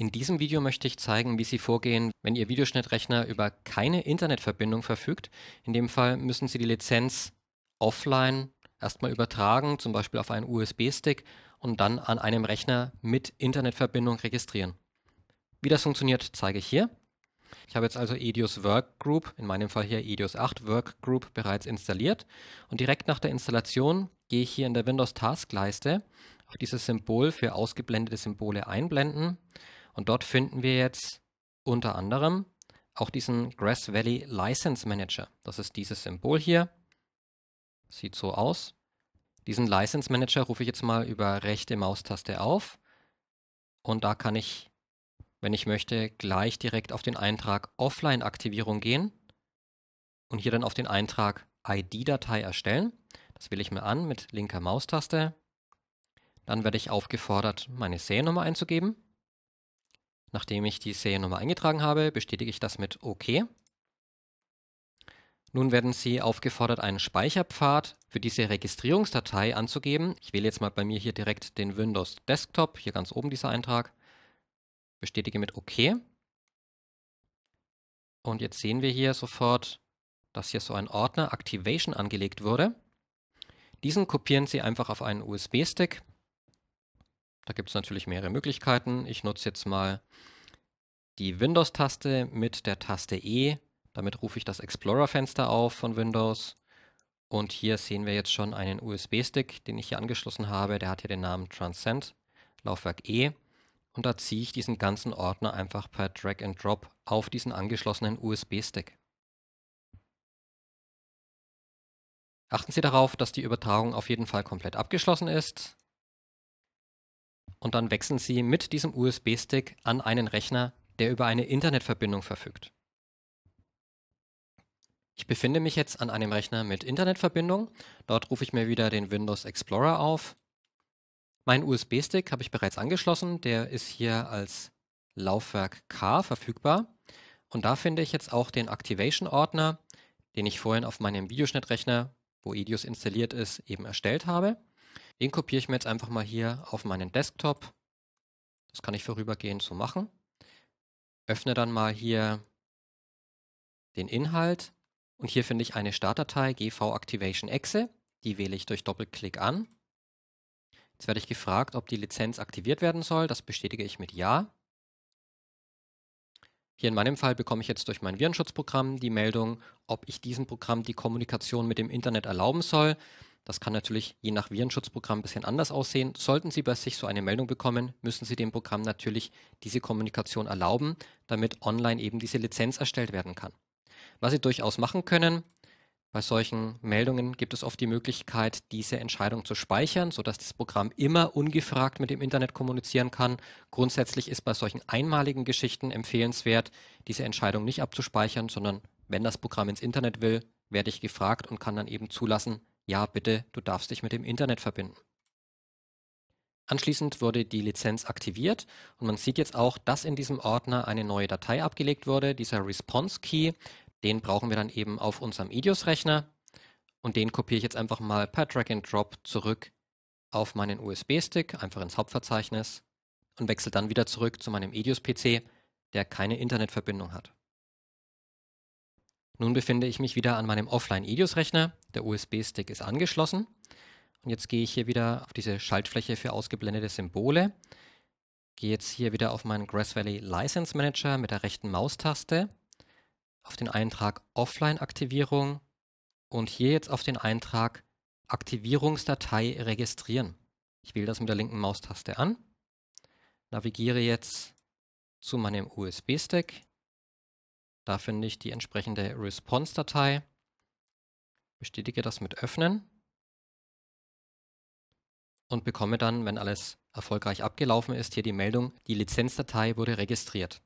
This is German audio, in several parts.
In diesem Video möchte ich zeigen, wie Sie vorgehen, wenn Ihr Videoschnittrechner über keine Internetverbindung verfügt. In dem Fall müssen Sie die Lizenz offline erstmal übertragen, zum Beispiel auf einen USB-Stick und dann an einem Rechner mit Internetverbindung registrieren. Wie das funktioniert, zeige ich hier. Ich habe jetzt also EDIOS Workgroup, in meinem Fall hier EDIOS 8 Workgroup, bereits installiert. Und direkt nach der Installation gehe ich hier in der Windows Task Leiste auf dieses Symbol für ausgeblendete Symbole einblenden und dort finden wir jetzt unter anderem auch diesen Grass Valley License Manager. Das ist dieses Symbol hier. Sieht so aus. Diesen License Manager rufe ich jetzt mal über rechte Maustaste auf. Und da kann ich, wenn ich möchte, gleich direkt auf den Eintrag Offline-Aktivierung gehen und hier dann auf den Eintrag ID-Datei erstellen. Das wähle ich mir an mit linker Maustaste. Dann werde ich aufgefordert, meine Seriennummer einzugeben. Nachdem ich die Seriennummer eingetragen habe, bestätige ich das mit OK. Nun werden Sie aufgefordert, einen Speicherpfad für diese Registrierungsdatei anzugeben. Ich wähle jetzt mal bei mir hier direkt den Windows Desktop, hier ganz oben dieser Eintrag. Bestätige mit OK. Und jetzt sehen wir hier sofort, dass hier so ein Ordner Activation angelegt wurde. Diesen kopieren Sie einfach auf einen USB-Stick da gibt es natürlich mehrere Möglichkeiten. Ich nutze jetzt mal die Windows-Taste mit der Taste E. Damit rufe ich das Explorer-Fenster auf von Windows. Und hier sehen wir jetzt schon einen USB-Stick, den ich hier angeschlossen habe. Der hat hier den Namen Transcend, Laufwerk E. Und da ziehe ich diesen ganzen Ordner einfach per Drag and Drop auf diesen angeschlossenen USB-Stick. Achten Sie darauf, dass die Übertragung auf jeden Fall komplett abgeschlossen ist und dann wechseln Sie mit diesem USB-Stick an einen Rechner, der über eine Internetverbindung verfügt. Ich befinde mich jetzt an einem Rechner mit Internetverbindung. Dort rufe ich mir wieder den Windows Explorer auf. Mein USB-Stick habe ich bereits angeschlossen. Der ist hier als Laufwerk K verfügbar. Und da finde ich jetzt auch den Activation-Ordner, den ich vorhin auf meinem Videoschnittrechner, wo EDIUS installiert ist, eben erstellt habe. Den kopiere ich mir jetzt einfach mal hier auf meinen Desktop. Das kann ich vorübergehend so machen. Öffne dann mal hier den Inhalt und hier finde ich eine Startdatei GV Activation Exe. Die wähle ich durch Doppelklick an. Jetzt werde ich gefragt, ob die Lizenz aktiviert werden soll. Das bestätige ich mit Ja. Hier in meinem Fall bekomme ich jetzt durch mein Virenschutzprogramm die Meldung, ob ich diesem Programm die Kommunikation mit dem Internet erlauben soll. Das kann natürlich je nach Virenschutzprogramm ein bisschen anders aussehen. Sollten Sie bei sich so eine Meldung bekommen, müssen Sie dem Programm natürlich diese Kommunikation erlauben, damit online eben diese Lizenz erstellt werden kann. Was Sie durchaus machen können, bei solchen Meldungen gibt es oft die Möglichkeit, diese Entscheidung zu speichern, sodass das Programm immer ungefragt mit dem Internet kommunizieren kann. Grundsätzlich ist bei solchen einmaligen Geschichten empfehlenswert, diese Entscheidung nicht abzuspeichern, sondern wenn das Programm ins Internet will, werde ich gefragt und kann dann eben zulassen, ja bitte, du darfst dich mit dem Internet verbinden. Anschließend wurde die Lizenz aktiviert und man sieht jetzt auch, dass in diesem Ordner eine neue Datei abgelegt wurde, dieser Response Key. Den brauchen wir dann eben auf unserem IDIOS-Rechner und den kopiere ich jetzt einfach mal per Drag and Drop zurück auf meinen USB-Stick, einfach ins Hauptverzeichnis und wechsle dann wieder zurück zu meinem IDIOS-PC, der keine Internetverbindung hat. Nun befinde ich mich wieder an meinem Offline-Idios-Rechner. Der USB-Stick ist angeschlossen. Und jetzt gehe ich hier wieder auf diese Schaltfläche für ausgeblendete Symbole. Gehe jetzt hier wieder auf meinen Grass Valley License Manager mit der rechten Maustaste, auf den Eintrag Offline-Aktivierung und hier jetzt auf den Eintrag Aktivierungsdatei registrieren. Ich wähle das mit der linken Maustaste an, navigiere jetzt zu meinem USB-Stick, da finde ich die entsprechende Response-Datei. Bestätige das mit Öffnen und bekomme dann, wenn alles erfolgreich abgelaufen ist, hier die Meldung, die Lizenzdatei wurde registriert.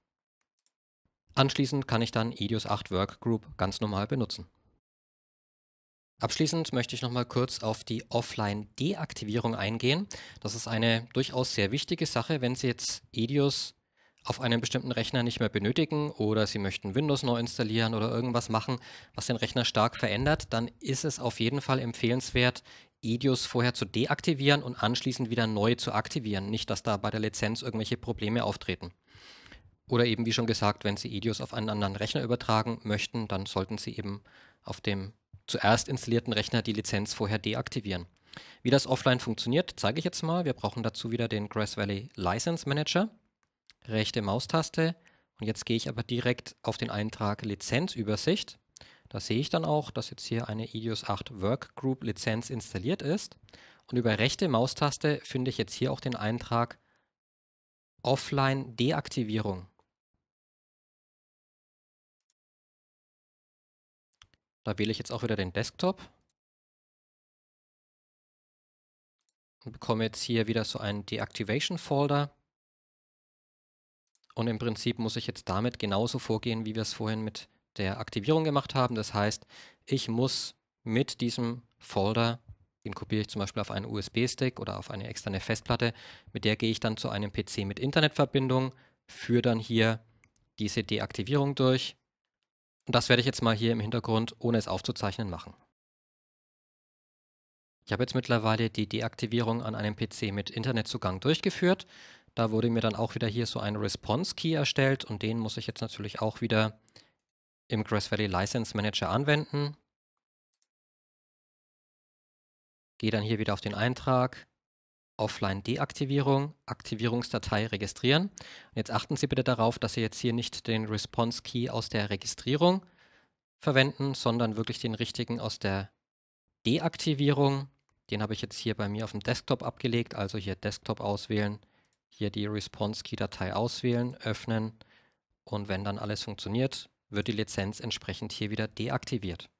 Anschließend kann ich dann EDIUS 8 Workgroup ganz normal benutzen. Abschließend möchte ich nochmal kurz auf die Offline-Deaktivierung eingehen. Das ist eine durchaus sehr wichtige Sache, wenn Sie jetzt EDIUS auf einem bestimmten Rechner nicht mehr benötigen oder Sie möchten Windows neu installieren oder irgendwas machen, was den Rechner stark verändert, dann ist es auf jeden Fall empfehlenswert, EDIUS vorher zu deaktivieren und anschließend wieder neu zu aktivieren. Nicht, dass da bei der Lizenz irgendwelche Probleme auftreten. Oder eben, wie schon gesagt, wenn Sie EDIUS auf einen anderen Rechner übertragen möchten, dann sollten Sie eben auf dem zuerst installierten Rechner die Lizenz vorher deaktivieren. Wie das offline funktioniert, zeige ich jetzt mal. Wir brauchen dazu wieder den Grass Valley License Manager rechte Maustaste und jetzt gehe ich aber direkt auf den Eintrag Lizenzübersicht. Da sehe ich dann auch, dass jetzt hier eine IDEOS 8 Workgroup Lizenz installiert ist und über rechte Maustaste finde ich jetzt hier auch den Eintrag Offline Deaktivierung. Da wähle ich jetzt auch wieder den Desktop und bekomme jetzt hier wieder so einen Deactivation Folder. Und im Prinzip muss ich jetzt damit genauso vorgehen, wie wir es vorhin mit der Aktivierung gemacht haben. Das heißt, ich muss mit diesem Folder, den kopiere ich zum Beispiel auf einen USB-Stick oder auf eine externe Festplatte, mit der gehe ich dann zu einem PC mit Internetverbindung, führe dann hier diese Deaktivierung durch. Und das werde ich jetzt mal hier im Hintergrund, ohne es aufzuzeichnen, machen. Ich habe jetzt mittlerweile die Deaktivierung an einem PC mit Internetzugang durchgeführt. Da wurde mir dann auch wieder hier so ein Response Key erstellt und den muss ich jetzt natürlich auch wieder im Grass Valley License Manager anwenden. Gehe dann hier wieder auf den Eintrag, Offline-Deaktivierung, Aktivierungsdatei registrieren. Und jetzt achten Sie bitte darauf, dass Sie jetzt hier nicht den Response Key aus der Registrierung verwenden, sondern wirklich den richtigen aus der Deaktivierung. Den habe ich jetzt hier bei mir auf dem Desktop abgelegt, also hier Desktop auswählen, hier die Response-Key-Datei auswählen, öffnen und wenn dann alles funktioniert, wird die Lizenz entsprechend hier wieder deaktiviert.